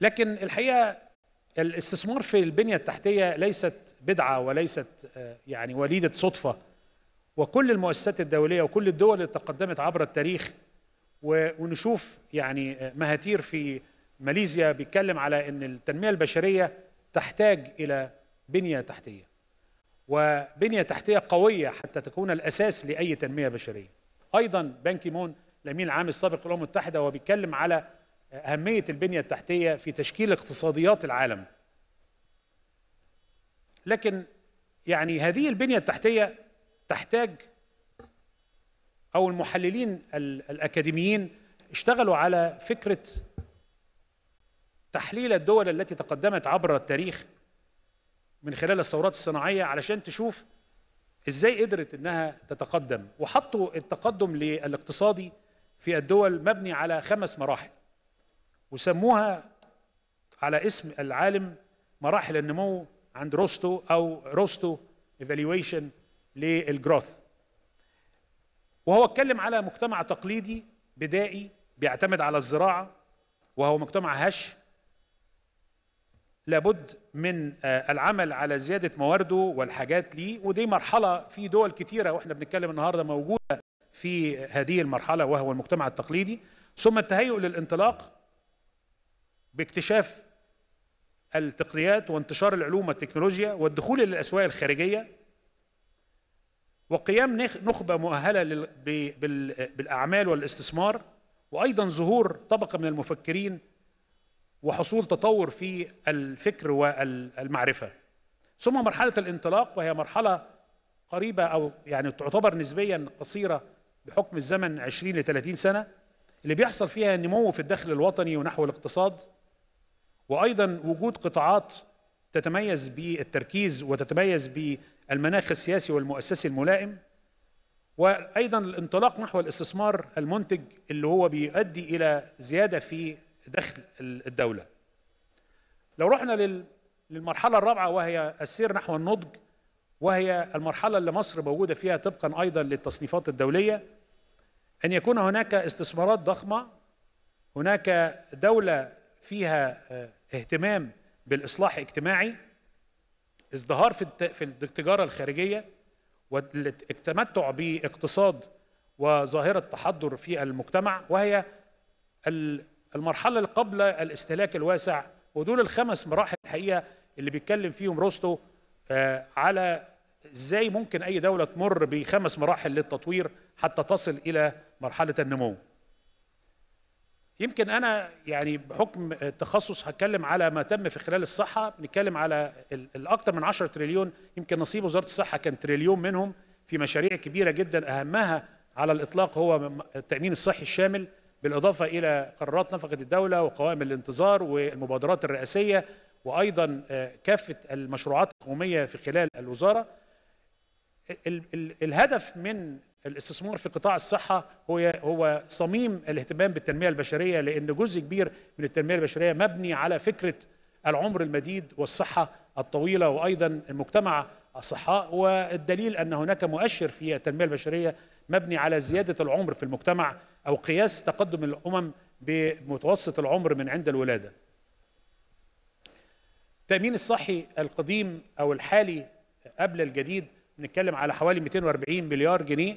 لكن الحقيقه الاستثمار في البنيه التحتيه ليست بدعه وليست آه، يعني وليده صدفه وكل المؤسسات الدوليه وكل الدول اللي تقدمت عبر التاريخ ونشوف يعني آه، مهاتير في ماليزيا بيتكلم على ان التنميه البشريه تحتاج الى بنيه تحتيه وبنيه تحتيه قويه حتى تكون الاساس لاي تنميه بشريه ايضا بان مون الامين العام السابق للامم المتحده وهو بيتكلم على أهمية البنية التحتية في تشكيل اقتصاديات العالم لكن يعني هذه البنية التحتية تحتاج أو المحللين الأكاديميين اشتغلوا على فكرة تحليل الدول التي تقدمت عبر التاريخ من خلال الثورات الصناعية علشان تشوف ازاي قدرت انها تتقدم وحطوا التقدم للاقتصادي في الدول مبني على خمس مراحل وسموها على اسم العالم مراحل النمو عند روستو او روستو ايفالويشن للجروث وهو اتكلم على مجتمع تقليدي بدائي بيعتمد على الزراعه وهو مجتمع هش لابد من آه، العمل على زياده موارده والحاجات ليه ودي مرحله في دول كثيره واحنا بنتكلم النهارده موجوده في هذه المرحله وهو المجتمع التقليدي ثم التهيؤ للانطلاق باكتشاف التقنيات وانتشار العلوم والتكنولوجيا والدخول الى الاسواق الخارجيه وقيام نخبه مؤهله بالاعمال والاستثمار وايضا ظهور طبقه من المفكرين وحصول تطور في الفكر والمعرفه ثم مرحله الانطلاق وهي مرحله قريبه او يعني تعتبر نسبيا قصيره بحكم الزمن 20 ل 30 سنه اللي بيحصل فيها نمو في الدخل الوطني ونحو الاقتصاد وايضا وجود قطاعات تتميز بالتركيز وتتميز بالمناخ السياسي والمؤسسي الملائم وايضا الانطلاق نحو الاستثمار المنتج اللي هو بيؤدي الى زياده في دخل الدوله. لو رحنا للمرحله الرابعه وهي السير نحو النضج وهي المرحله اللي مصر موجوده فيها طبقا ايضا للتصنيفات الدوليه ان يكون هناك استثمارات ضخمه هناك دوله فيها آه، اهتمام بالاصلاح الاجتماعي ازدهار في في التجاره الخارجيه والتمتع باقتصاد وظاهره تحضر في المجتمع وهي المرحله اللي قبل الاستهلاك الواسع ودول الخمس مراحل الحقيقه اللي بيتكلم فيهم روستو آه، على ازاي ممكن اي دوله تمر بخمس مراحل للتطوير حتى تصل الى مرحله النمو يمكن انا يعني بحكم التخصص هتكلم على ما تم في خلال الصحه بنتكلم على الاكثر من 10 تريليون يمكن نصيب وزاره الصحه كان تريليون منهم في مشاريع كبيره جدا اهمها على الاطلاق هو التامين الصحي الشامل بالاضافه الى قرارات نفقه الدوله وقوائم الانتظار والمبادرات الرئاسيه وايضا آه، كافه المشروعات الحكوميه في خلال الوزاره الهدف من الاستثمار في قطاع الصحة هو هو صميم الاهتمام بالتنمية البشرية لأن جزء كبير من التنمية البشرية مبني على فكرة العمر المديد والصحة الطويلة وأيضا المجتمع الصحاء والدليل أن هناك مؤشر في التنمية البشرية مبني على زيادة العمر في المجتمع أو قياس تقدم الأمم بمتوسط العمر من عند الولادة التأمين الصحي القديم أو الحالي قبل الجديد بنتكلم على حوالي 240 مليار جنيه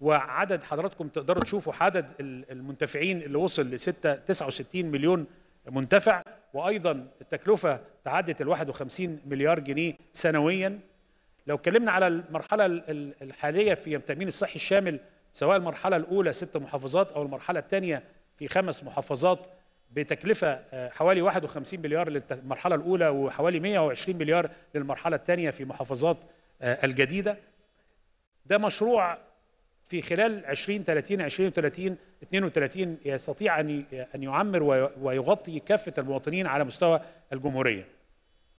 وعدد حضراتكم تقدروا تشوفوا عدد المنتفعين اللي وصل ل 69 مليون منتفع وايضا التكلفه تعدت ال 51 مليار جنيه سنويا لو اتكلمنا على المرحله الحاليه في التامين الصحي الشامل سواء المرحله الاولى ست محافظات او المرحله الثانيه في خمس محافظات بتكلفه آه، حوالي 51 مليار للمرحله الاولى وحوالي 120 مليار للمرحله الثانيه في محافظات آه، الجديده ده مشروع في خلال 20 30 20 30 32 يستطيع ان ان يعمر ويغطي كافه المواطنين على مستوى الجمهوريه